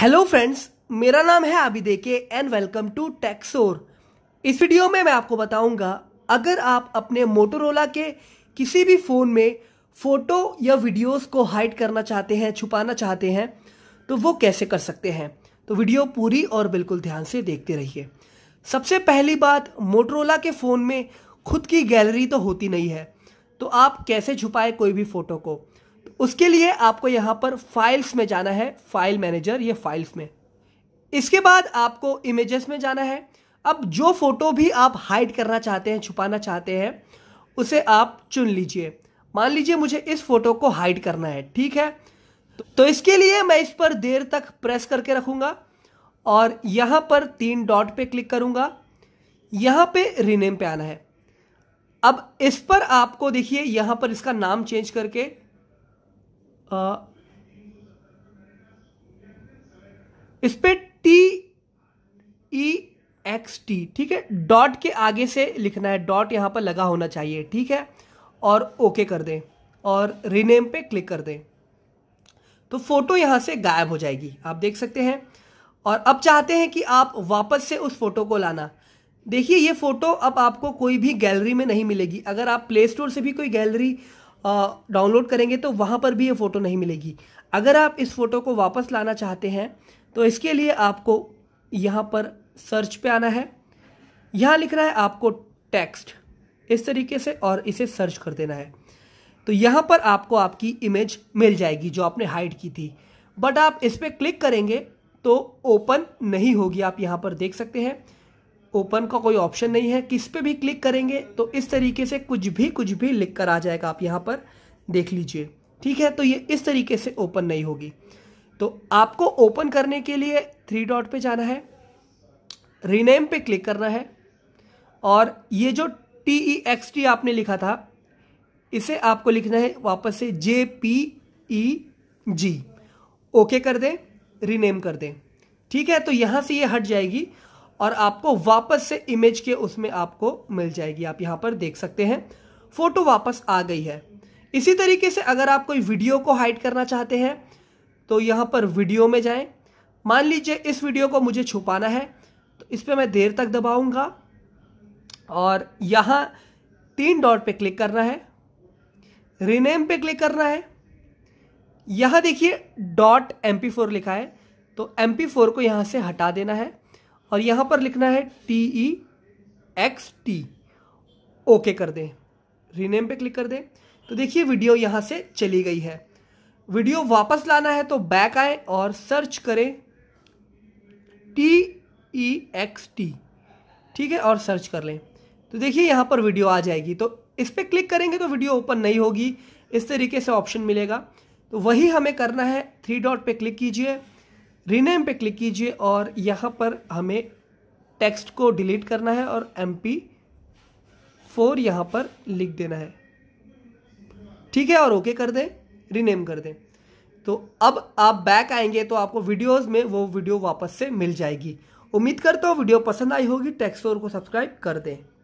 hello friends मेरा नाम है आबिद के एंड वेलकम टू टैक्सोर इस वीडियो में मैं आपको बताऊंगा अगर आप अपने मोटोरोला के किसी भी फ़ोन में फ़ोटो या वीडियोस को हाइड करना चाहते हैं छुपाना चाहते हैं तो वो कैसे कर सकते हैं तो वीडियो पूरी और बिल्कुल ध्यान से देखते रहिए सबसे पहली बात मोटरोला के फ़ोन में खुद की गैलरी तो होती नहीं है तो आप कैसे छुपाए कोई भी फ़ोटो को उसके लिए आपको यहाँ पर फाइल्स में जाना है फाइल मैनेजर ये फाइल्स में इसके बाद आपको इमेजेस में जाना है अब जो फ़ोटो भी आप हाइड करना चाहते हैं छुपाना चाहते हैं उसे आप चुन लीजिए मान लीजिए मुझे इस फ़ोटो को हाइड करना है ठीक है तो, तो इसके लिए मैं इस पर देर तक प्रेस करके रखूंगा और यहाँ पर तीन डॉट पे क्लिक करूँगा यहाँ पे रीनेम पे आना है अब इस पर आपको देखिए यहाँ पर इसका नाम चेंज करके इस पर टी ई एक्स टी ठीक है डॉट के आगे से लिखना है डॉट यहां पर लगा होना चाहिए ठीक है और ओके कर दें और रीनेम पे क्लिक कर दें तो फोटो यहां से गायब हो जाएगी आप देख सकते हैं और अब चाहते हैं कि आप वापस से उस फोटो को लाना देखिए ये फ़ोटो अब आपको कोई भी गैलरी में नहीं मिलेगी अगर आप प्ले स्टोर से भी कोई गैलरी डाउनलोड करेंगे तो वहाँ पर भी ये फ़ोटो नहीं मिलेगी अगर आप इस फ़ोटो को वापस लाना चाहते हैं तो इसके लिए आपको यहाँ पर सर्च पे आना है यहाँ लिख रहा है आपको टेक्स्ट इस तरीके से और इसे सर्च कर देना है तो यहाँ पर आपको आपकी इमेज मिल जाएगी जो आपने हाइड की थी बट आप इस पर क्लिक करेंगे तो ओपन नहीं होगी आप यहाँ पर देख सकते हैं ओपन का कोई ऑप्शन नहीं है किस पे भी क्लिक करेंगे तो इस तरीके से कुछ भी कुछ भी लिख कर आ जाएगा आप यहाँ पर देख लीजिए ठीक है तो ये इस तरीके से ओपन नहीं होगी तो आपको ओपन करने के लिए थ्री डॉट पे जाना है रीनेम पे क्लिक करना है और ये जो टी ई एक्स टी आपने लिखा था इसे आपको लिखना है वापस से जे पी ई जी ओके कर दें रीनेम कर दें ठीक है तो यहाँ से ये हट जाएगी और आपको वापस से इमेज के उसमें आपको मिल जाएगी आप यहाँ पर देख सकते हैं फ़ोटो वापस आ गई है इसी तरीके से अगर आप कोई वीडियो को हाइड करना चाहते हैं तो यहाँ पर वीडियो में जाएं मान लीजिए इस वीडियो को मुझे छुपाना है तो इस पर मैं देर तक दबाऊंगा और यहाँ तीन डॉट पे क्लिक करना है रिनेम पे क्लिक करना है यहाँ देखिए डॉट एम लिखा है तो एम को यहाँ से हटा देना है और यहाँ पर लिखना है T E X T okay कर दें रीनेम पे क्लिक कर दें तो देखिए वीडियो यहाँ से चली गई है वीडियो वापस लाना है तो बैक आए और सर्च करें टी ई एक्स टी ठीक है और सर्च कर लें तो देखिए यहाँ पर वीडियो आ जाएगी तो इस पर क्लिक करेंगे तो वीडियो ओपन नहीं होगी इस तरीके से ऑप्शन मिलेगा तो वही हमें करना है थ्री डॉट पे क्लिक कीजिए रीनेम पे क्लिक कीजिए और यहाँ पर हमें टेक्स्ट को डिलीट करना है और एम पी फोर यहाँ पर लिख देना है ठीक है और ओके कर दें रीनेम कर दें तो अब आप बैक आएंगे तो आपको वीडियोस में वो वीडियो वापस से मिल जाएगी उम्मीद करता हूँ वीडियो पसंद आई होगी फोर को सब्सक्राइब कर दें